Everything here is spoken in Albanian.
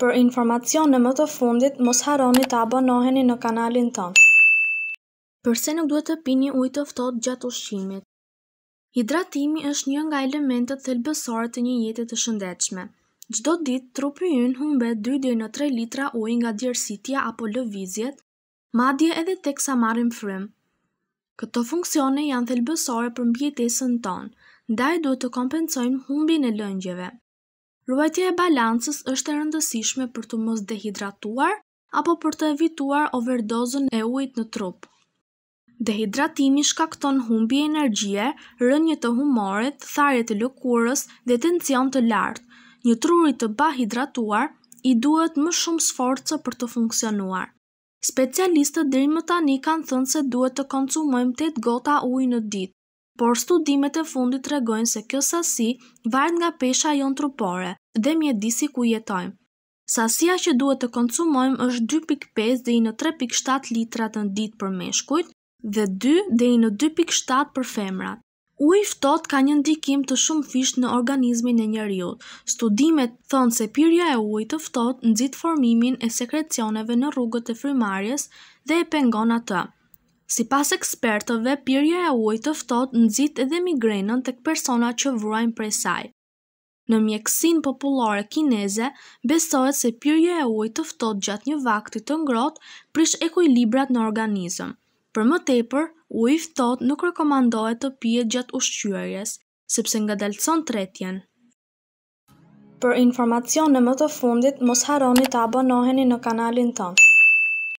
Për informacione më të fundit, mos haroni të abonoheni në kanalin tonë. Përse nuk duhet të pini ujë të ftohtë gjatë ushqimit? Hidratimi është një nga elementet thelbësore të një jetë të shëndetshme. Çdo ditë trupi ynë humbet 2 deri në 3 litra ujë nga djersitja apo lëvizjet, madje edhe teksa marrim frim. Këto funksione janë thelbësore për mbijetesën tonë, ndaj duhet të kompensojmë humbin e lëngjeve. Ruajtja e balancës është e rëndësishme për të mos dehidratuar apo për të evituar overdozën e ujit në trup. Dehidratimi shkakton humbje energjie, rënje të humorit, tharje të lëkurës dhe tension të lartë. Një trurit të bahidratuar i duhet më shumë sforcë për të funksionuar. Specialistët deri më tani kanë thënë se duhet të konsumojmë 8 gota ujë në ditë por studimet e fundit tregojnë se kjo sasi varet nga pesha jon trupore dhe mjedisi ku jetojmë. Sasia që duhet të konsumojmë është 2.5 deri në 3.7 litra në ditë për meshkujt dhe 2 deri në 2.7 për femrat. Uji i ftohtë ka një ndikim të shumë fisht në organizmin e njeriu. Studimet thonë se pirja e ujit të ftohtë nxit formimin e sekrecioneve në rrugët e frymarrjes dhe e pengon atë. Si pas ekspertëve, pirja e ujtë të ftot nëzit edhe migrenën të persona që vruajnë prej saj. Në mjekësin populore kineze, besohet se pyrje e ujtë të ftot gjatë një vakti të ngrot prish ekuilibrat në organizëm. Për më tepër, ujtë të ftot nuk rekomandohet të pijet gjatë ushqyërjes, sepse nga delëson tretjen. Për informacione më të fundit, mos haroni të abonoheni në kanalin tëmë.